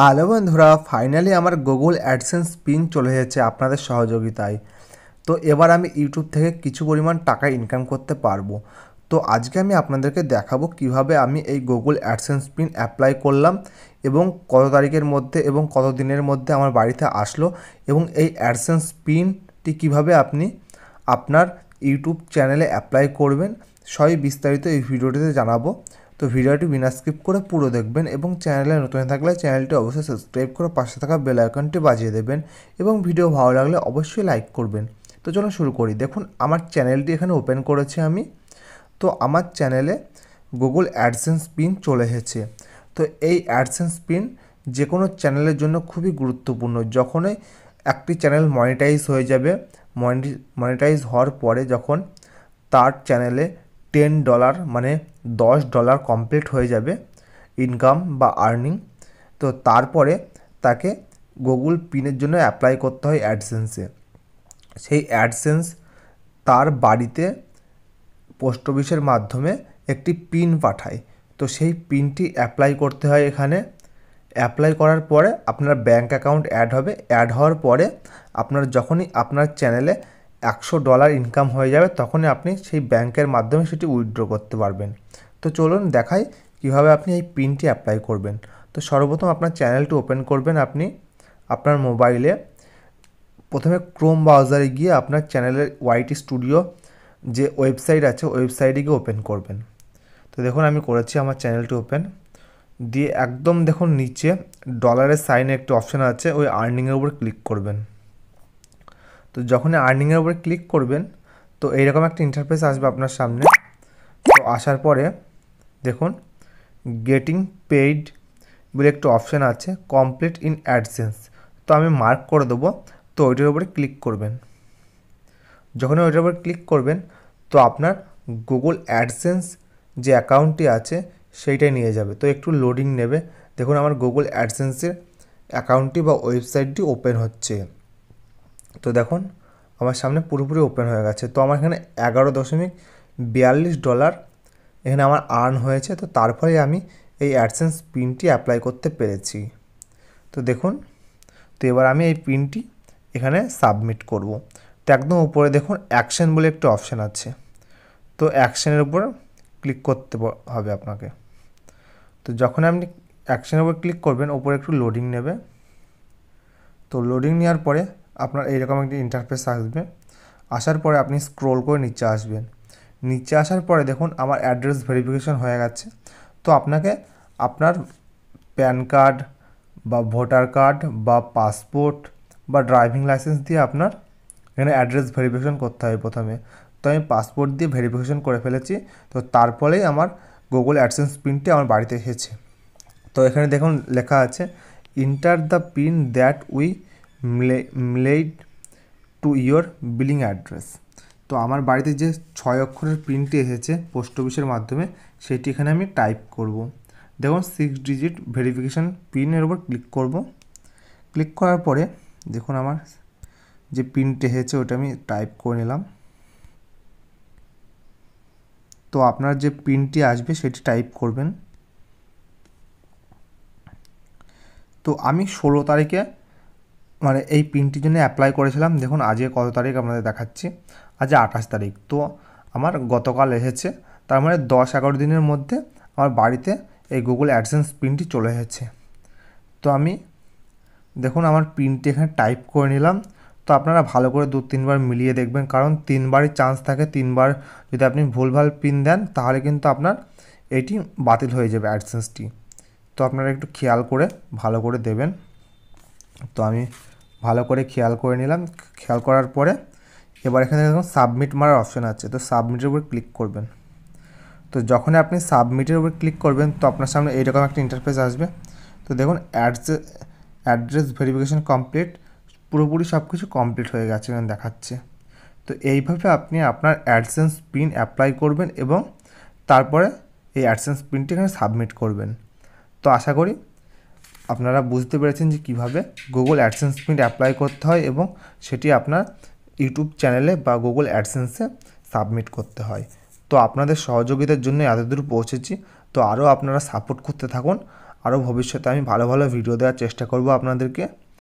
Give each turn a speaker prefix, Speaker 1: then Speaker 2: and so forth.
Speaker 1: Hello বন্ধুরা finally আমার Google AdSense pin চলে এসেছে আপনাদের সহযোগিতায় তো এবার আমি ইউটিউব থেকে কিছু পরিমাণ টাকা ইনকাম করতে পারবো তো আজকে আমি আপনাদেরকে দেখাবো কিভাবে আমি এই গুগল অ্যাডসেন্স পিন অ্যাপ্লাই করলাম এবং কত তারিখের মধ্যে এবং কত দিনের মধ্যে আমার বাড়িতে আসলো এবং এই অ্যাডসেন্স পিনটি কিভাবে আপনি আপনার ইউটিউব চ্যানেলে অ্যাপ্লাই করবেন সবই বিস্তারিত এই ভিডিওটিতে জানাবো তো ভিডিওটি বিনা স্কিপ করে পুরো দেখবেন এবং চ্যানেলে নতুন থাকলে চ্যানেলটি অবশ্যই সাবস্ক্রাইব করে পাশে থাকা বেল আইকনটি বাজিয়ে দেবেন এবং ভিডিও ভালো লাগলে অবশ্যই লাইক করবেন তো চলুন শুরু করি দেখুন আমার চ্যানেলটি এখানে ওপেন করেছি আমি তো আমার চ্যানেলে গুগল অ্যাডসেন্স পিন চলে এসেছে তো এই অ্যাডসেন্স পিন যে কোনো চ্যানেলের জন্য খুবই গুরুত্বপূর্ণ যখনই একটি চ্যানেল মনিটাইজ হয়ে যাবে মনিটাইজ হওয়ার পরে যখন তার চ্যানেলে টেন ডলার মানে দশ ডলার কমপ্লিট হয়ে যাবে ইনকাম বা আর্নিং তো তারপরে তাকে গুগল পিনের জন্য অ্যাপ্লাই করতে হয় অ্যাডসেন্সে সেই অ্যাডসেন্স তার বাড়িতে পোস্ট অফিসের মাধ্যমে একটি পিন পাঠায় তো সেই পিনটি অ্যাপ্লাই করতে হয় এখানে অ্যাপ্লাই করার পরে আপনার ব্যাঙ্ক অ্যাকাউন্ট অ্যাড হবে অ্যাড হওয়ার পরে আপনার যখনই আপনার চ্যানেলে একশো ডলার ইনকাম হয়ে যাবে তখনই আপনি সেই ব্যাংকের মাধ্যমে সেটি উইথড্র করতে পারবেন তো চলুন দেখাই কিভাবে আপনি এই পিনটি অ্যাপ্লাই করবেন তো সর্বপ্রথম আপনার চ্যানেলটি ওপেন করবেন আপনি আপনার মোবাইলে প্রথমে ক্রোম ব্রাউজারে গিয়ে আপনার চ্যানেলের ওয়াইটি স্টুডিও যে ওয়েবসাইট আছে ওয়েবসাইটে গিয়ে ওপেন করবেন তো দেখুন আমি করেছি আমার চ্যানেলটি ওপেন দিয়ে একদম দেখুন নিচে ডলারের সাইনে একটি অপশান আছে ওই আর্নিংয়ের উপর ক্লিক করবেন তো যখনই আর্নিংয়ের উপরে ক্লিক করবেন তো এইরকম একটা ইন্টারফেস আসবে আপনার সামনে তো আসার পরে দেখুন গেটিং পেইড বলে একটু অপশান আছে কমপ্লিট ইন অ্যাডসেন্স তো আমি মার্ক করে দেবো তো ওইটার উপরে ক্লিক করবেন যখন ওইটার উপরে ক্লিক করবেন তো আপনার গুগল অ্যাডসেন্স যে অ্যাকাউন্টটি আছে সেইটাই নিয়ে যাবে তো একটু লোডিং নেবে দেখুন আমার গুগল অ্যাডসেন্সের অ্যাকাউন্টটি বা ওয়েবসাইটটি ওপেন হচ্ছে তো দেখুন আমার সামনে পুরোপুরি ওপেন হয়ে গেছে তো আমার এখানে এগারো দশমিক বিয়াল্লিশ ডলার এখানে আমার আর্ন হয়েছে তো তারপরে আমি এই অ্যাডসেন্স পিনটি অ্যাপ্লাই করতে পেরেছি তো দেখুন তো এবার আমি এই পিনটি এখানে সাবমিট করব তো একদম উপরে দেখুন অ্যাকশন বলে একটি অপশান আছে তো অ্যাকশানের উপর ক্লিক করতে হবে আপনাকে তো যখন আপনি অ্যাকশানের উপর ক্লিক করবেন ওপরে একটু লোডিং নেবে তো লোডিং নেওয়ার পরে আপনার এইরকম একটি ইন্টারফেস আসবে আসার পরে আপনি স্ক্রোল করে নিচে আসবেন নিচে আসার পরে দেখুন আমার অ্যাড্রেস ভেরিফিকেশন হয়ে গেছে তো আপনাকে আপনার প্যান কার্ড বা ভোটার কার্ড বা পাসপোর্ট বা ড্রাইভিং লাইসেন্স দিয়ে আপনার এখানে অ্যাড্রেস ভেরিফিকেশন করতে হবে প্রথমে তো আমি পাসপোর্ট দিয়ে ভেরিফিকেশন করে ফেলেছি তো তারপরেই আমার গুগল অ্যাডসেন্স পিনটি আমার বাড়িতে এসেছে তো এখানে দেখুন লেখা আছে enter the PIN that we mail to your billing address তো আমার বাড়িতে যে ছয় অক্ষরের প্রিন্টটি এসেছে পোস্ট অফিসের মাধ্যমে সেটি এখানে আমি টাইপ করব। দেখুন সিক্স ডিজিট ভেরিফিকেশান পিনের ওপর ক্লিক করব ক্লিক করার পরে দেখুন আমার যে প্রিন্ট এসেছে ওটা আমি টাইপ করে নিলাম তো আপনার যে পিনটি আসবে সেটি টাইপ করবেন তো আমি ষোলো তারিখে মানে এই পিনটির জন্য অ্যাপ্লাই করেছিলাম দেখুন আজকে কত তারিখ আপনাদের দেখাচ্ছি আজ আঠাশ তারিখ তো আমার গতকাল এসেছে তার মানে দশ এগারো দিনের মধ্যে আমার বাড়িতে এই গুগল অ্যাডসেন্স পিনটি চলে এসেছে তো আমি দেখুন আমার পিনটি এখানে টাইপ করে নিলাম তো আপনারা ভালো করে দু তিনবার মিলিয়ে দেখবেন কারণ তিনবারই চান্স থাকে তিনবার যদি আপনি ভুলভাল পিন দেন তাহলে কিন্তু আপনার এটি বাতিল হয়ে যাবে অ্যাডসেন্সটি তো আপনারা একটু খেয়াল করে ভালো করে দেবেন তো আমি ভালো করে খেয়াল করে নিলাম খেয়াল করার পরে এবার এখানে দেখুন সাবমিট মারার অপশান আছে তো সাবমিটের উপর ক্লিক করবেন তো যখন আপনি সাবমিটের উপর ক্লিক করবেন তো আপনার সামনে এইরকম একটা ইন্টারফেস আসবে তো দেখুন অ্যাডস অ্যাড্রেস ভেরিফিকেশান কমপ্লিট পুরোপুরি সব কিছু কমপ্লিট হয়ে গেছে এখানে দেখাচ্ছে তো এইভাবে আপনি আপনার অ্যাডসেন্স পিন অ্যাপ্লাই করবেন এবং তারপরে এই অ্যাডসেন্স পিনটি এখানে সাবমিট করবেন তো আশা করি আপনারা বুঝতে পেরেছেন যে কিভাবে গুগল অ্যাডসেন্স পিন অ্যাপ্লাই করতে হয় এবং সেটি আপনার ইউটিউব চ্যানেলে বা গুগল অ্যাডসেন্সে সাবমিট করতে হয় তো আপনাদের সহযোগিতার জন্য এতদূর পৌঁছেছি তো আরও আপনারা সাপোর্ট করতে থাকুন আরও ভবিষ্যতে আমি ভালো ভালো ভিডিও দেওয়ার চেষ্টা করব আপনাদেরকে